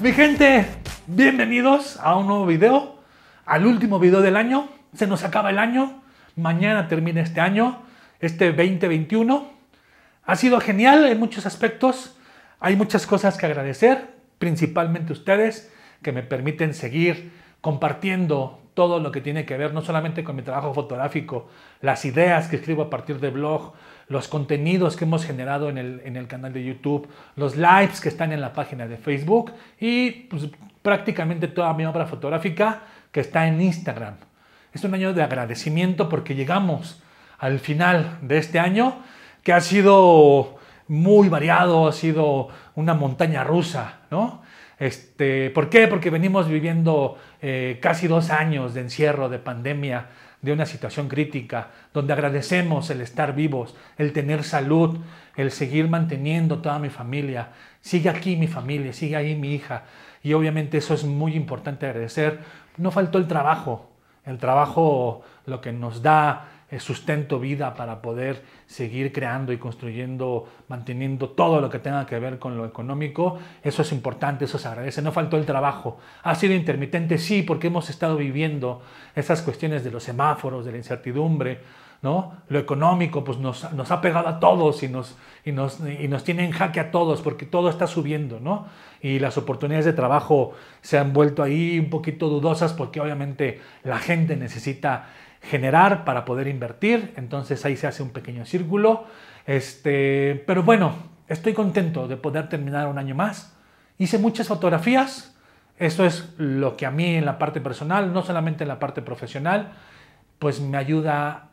Mi gente, bienvenidos a un nuevo video, al último video del año. Se nos acaba el año, mañana termina este año, este 2021. Ha sido genial en muchos aspectos, hay muchas cosas que agradecer, principalmente ustedes que me permiten seguir compartiendo todo lo que tiene que ver no solamente con mi trabajo fotográfico, las ideas que escribo a partir de blog, los contenidos que hemos generado en el, canal de YouTube, los lives que están en la página de Facebook y pues, prácticamente toda mi obra fotográfica que está en Instagram. Es un año de agradecimiento porque llegamos al final de este año que ha sido muy variado, ha sido una montaña rusa, ¿no? Este, ¿Por qué? Porque venimos viviendo eh, casi dos años de encierro, de pandemia, de una situación crítica, donde agradecemos el estar vivos, el tener salud, el seguir manteniendo toda mi familia. Sigue aquí mi familia, sigue ahí mi hija. Y obviamente eso es muy importante agradecer. No faltó el trabajo, el trabajo lo que nos da sustento, vida para poder seguir creando y construyendo, manteniendo todo lo que tenga que ver con lo económico. Eso es importante, eso se agradece. No faltó el trabajo. Ha sido intermitente, sí, porque hemos estado viviendo esas cuestiones de los semáforos, de la incertidumbre. ¿No? Lo económico pues nos, ha pegado a todos y nos, y, nos, y nos tiene en jaque a todos porque todo está subiendo, ¿no? Y las oportunidades de trabajo se han vuelto ahí un poquito dudosas porque obviamente la gente necesita generar para poder invertir. Entonces ahí se hace un pequeño círculo. Este, pero bueno, estoy contento de poder terminar un año más. Hice muchas fotografías. Eso es lo que a mí en la parte personal, no solamente en la parte profesional, pues me ayuda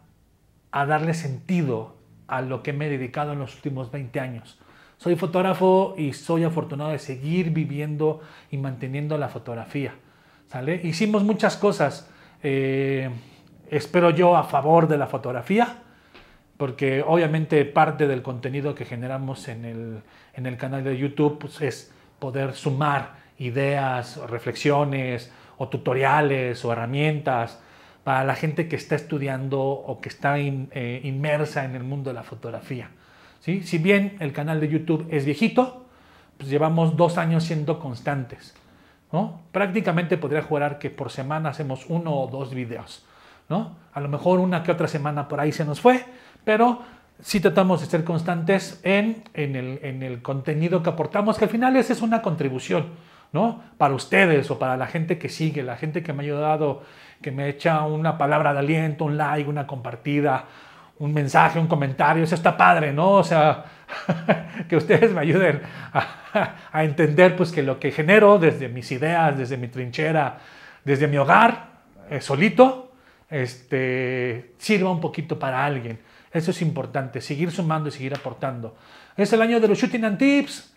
a darle sentido a lo que me he dedicado en los últimos 20 años. Soy fotógrafo y soy afortunado de seguir viviendo y manteniendo la fotografía. ¿Sale? Hicimos muchas cosas. Eh, espero yo, a favor de la fotografía, porque obviamente parte del contenido que generamos en el, en el canal de YouTube pues, es poder sumar ideas, reflexiones o tutoriales o herramientas para la gente que está estudiando o que está eh, inmersa en el mundo de la fotografía. ¿sí? Si bien el canal de YouTube es viejito, pues llevamos dos años siendo constantes. ¿no? Prácticamente podría jurar que por semana hacemos uno o dos videos. ¿no? A lo mejor una que otra semana por ahí se nos fue, pero si tratamos de ser constantes en, en, el, contenido que aportamos, que al final esa es una contribución, ¿no? Para ustedes o para la gente que sigue, la gente que me ha ayudado, que me echa una palabra de aliento, un like, una compartida, un mensaje, un comentario, eso está padre, ¿no? O sea, que ustedes me ayuden a, entender pues que lo que genero desde mis ideas, desde mi trinchera, desde mi hogar, eh, solito, este, sirva un poquito para alguien. Eso es importante, seguir sumando y seguir aportando. Es el año de los Shooting and Tips,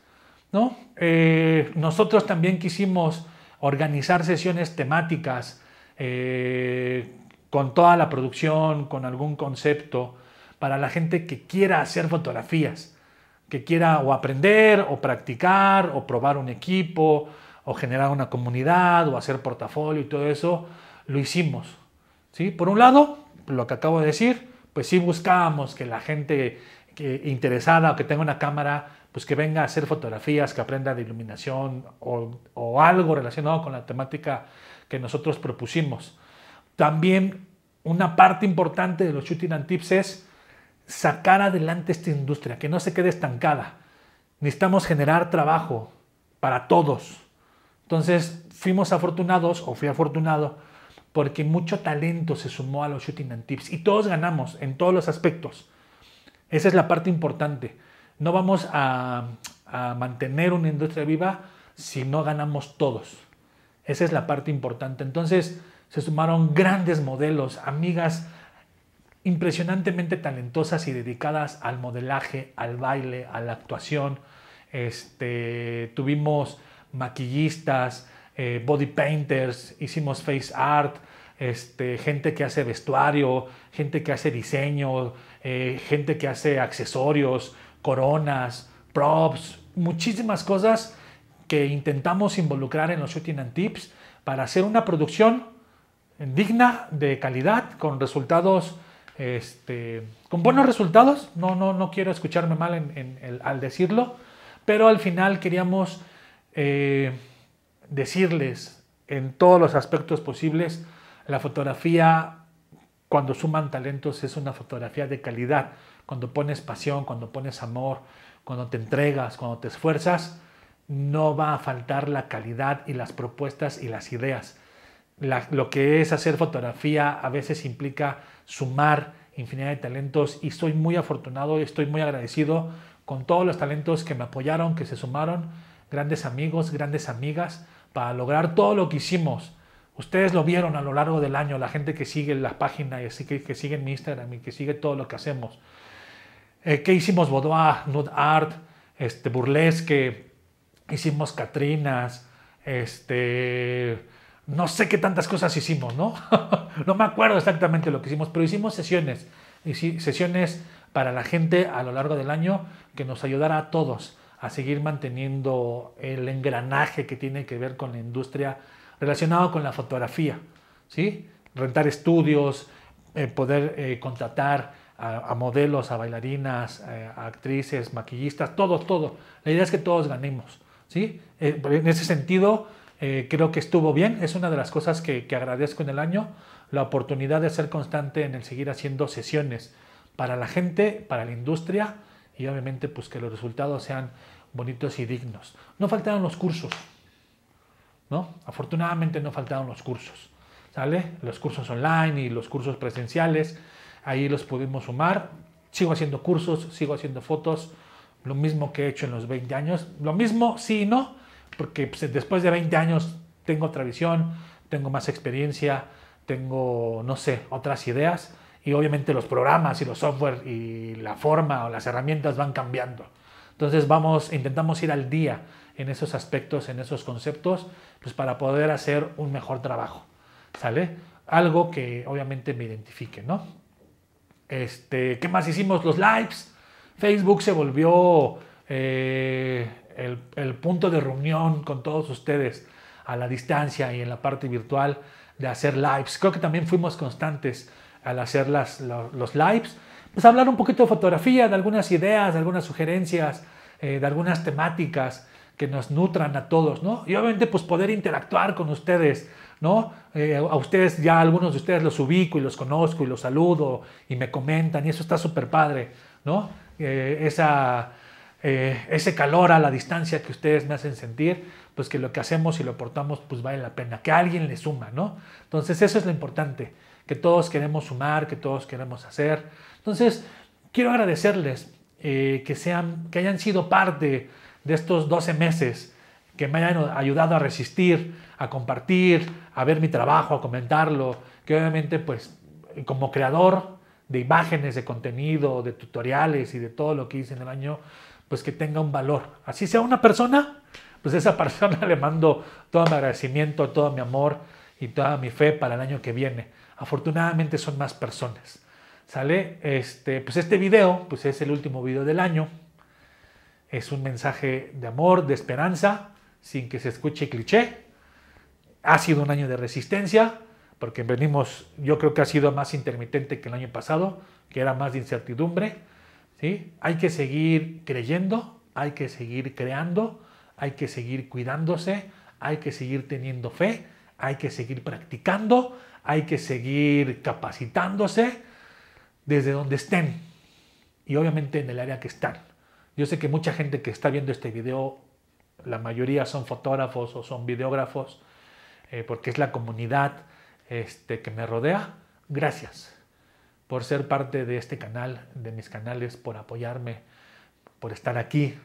¿no? Eh, nosotros también quisimos organizar sesiones temáticas eh, con toda la producción, con algún concepto, para la gente que quiera hacer fotografías, que quiera o aprender, o practicar, o probar un equipo, o generar una comunidad, o hacer portafolio y todo eso, lo hicimos ¿sí? Por un lado, lo que acabo de decir, pues sí buscamos que la gente interesada o que tenga una cámara, pues que venga a hacer fotografías, que aprenda de iluminación o, o algo relacionado con la temática que nosotros propusimos. También una parte importante de los shooting and tips es sacar adelante esta industria, que no se quede estancada. Necesitamos generar trabajo para todos. Entonces fuimos afortunados, o fui afortunado, porque mucho talento se sumó a los Shooting and Tips y todos ganamos en todos los aspectos. Esa es la parte importante. No vamos a, mantener una industria viva si no ganamos todos. Esa es la parte importante. Entonces se sumaron grandes modelos, amigas impresionantemente talentosas y dedicadas al modelaje, al baile, a la actuación. Este, tuvimos maquillistas, eh, body painters, hicimos face art, este, gente que hace vestuario, gente que hace diseño, eh, gente que hace accesorios, coronas, props, muchísimas cosas que intentamos involucrar en los Shooting and Tips para hacer una producción digna, de calidad, con resultados, este, con buenos resultados. No, no, no quiero escucharme mal al decirlo, pero al final queríamos eh, decirles en todos los aspectos posibles, la fotografía, cuando suman talentos, es una fotografía de calidad. Cuando pones pasión, cuando pones amor, cuando te entregas, cuando te esfuerzas, no va a faltar la calidad y las propuestas y las ideas. lo que es hacer fotografía a veces implica sumar infinidad de talentos y estoy muy afortunado y estoy muy agradecido con todos los talentos que me apoyaron, que se sumaron, grandes amigos, grandes amigas para lograr todo lo que hicimos. Ustedes lo vieron a lo largo del año, la gente que sigue las página y así que, que sigue en Instagram y que sigue todo lo que hacemos. Eh, ¿Qué hicimos? Boudoir, Nude Art, este, Burlesque, hicimos Catrinas, este, no sé qué tantas cosas hicimos, ¿no? no me acuerdo exactamente lo que hicimos, pero hicimos sesiones, sesiones para la gente a lo largo del año que nos ayudara a todos a seguir manteniendo el engranaje que tiene que ver con la industria relacionado con la fotografía, ¿sí? Rentar estudios, eh, poder eh, contratar a, modelos, a bailarinas, eh, a actrices, maquillistas, todo, todo. La idea es que todos ganemos, ¿sí? en ese sentido, creo que estuvo bien. Es una de las cosas que, que agradezco en el año, la oportunidad de ser constante en el seguir haciendo sesiones para la gente, para la industria, y obviamente pues que los resultados sean bonitos y dignos. No faltaron los cursos, ¿no? Afortunadamente no faltaron los cursos, ¿sale? Los cursos online y los cursos presenciales, ahí los pudimos sumar. Sigo haciendo cursos, sigo haciendo fotos, lo mismo que he hecho en los 20 años. Lo mismo, sí y no, porque pues, después de 20 años tengo otra visión, tengo más experiencia, tengo, no sé, otras ideas y obviamente los programas y los software y la forma o las herramientas van cambiando. Entonces vamos, intentamos ir al día en esos aspectos, en esos conceptos, pues para poder hacer un mejor trabajo, ¿sale? Algo que obviamente me identifique, ¿no? Este, ¿Qué más hicimos? Los lives. Facebook se volvió eh, el, el punto de reunión con todos ustedes a la distancia y en la parte virtual de hacer lives. Creo que también fuimos constantes al hacer los, lives, pues hablar un poquito de fotografía, de algunas ideas, de algunas sugerencias, eh, de algunas temáticas que nos nutran a todos, ¿no? Y obviamente pues poder interactuar con ustedes, ¿no? Eh, a ustedes ya, algunos de ustedes los ubico y los conozco y los saludo y me comentan y eso está súper padre, ¿no? Eh, esa, ese calor a la distancia que ustedes me hacen sentir, pues que lo que hacemos y lo aportamos pues vale la pena, que alguien le suma, ¿no? Entonces eso es lo importante que todos queremos sumar, que todos queremos hacer. Entonces, quiero agradecerles eh, que, que hayan sido parte de estos 12 meses, que me hayan ayudado a resistir, a compartir, a ver mi trabajo, a comentarlo, que obviamente pues como creador de imágenes, de contenido, de tutoriales y de todo lo que hice en el año, pues que tenga un valor. Así sea una persona, pues esa persona le mando todo mi agradecimiento, todo mi amor y toda mi fe para el año que viene. Afortunadamente son más personas. ¿Sale? Este, pues este video, pues es el último video del año. Es un mensaje de amor, de esperanza, sin que se escuche cliché. Ha sido un año de resistencia, porque venimos, yo creo que ha sido más intermitente que el año pasado, que era más de incertidumbre. ¿sí? Hay que seguir creyendo, hay que seguir creando, hay que seguir cuidándose, hay que seguir teniendo fe hay que seguir practicando, hay que seguir capacitándose desde donde estén y obviamente en el área que están. Yo sé que mucha gente que está viendo este video, la mayoría son fotógrafos o son videógrafos, eh, porque es la comunidad este, que me rodea. Gracias por ser parte de este canal, de mis canales, por apoyarme, por estar aquí.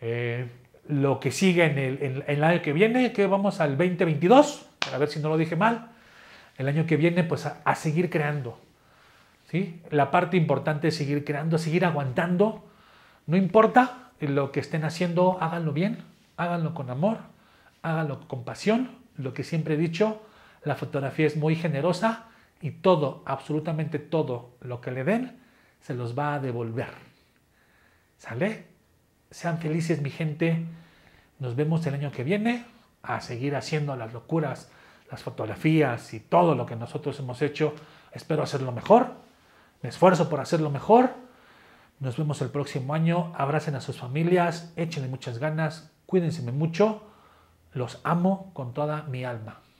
Eh, lo que sigue en el, año que viene, que vamos al 2022, para ver si no lo dije mal, el año que viene, pues a, seguir creando. ¿sí? La parte importante es seguir creando, seguir aguantando. No importa lo que estén haciendo, háganlo bien, háganlo con amor, háganlo con pasión. Lo que siempre he dicho, la fotografía es muy generosa y todo, absolutamente todo lo que le den, se los va a devolver. ¿Sale? Sean felices, mi gente. Nos vemos el año que viene a seguir haciendo las locuras, las fotografías y todo lo que nosotros hemos hecho. Espero hacerlo mejor. Me esfuerzo por hacerlo mejor. Nos vemos el próximo año. Abracen a sus familias. Échenle muchas ganas. Cuídense mucho. Los amo con toda mi alma.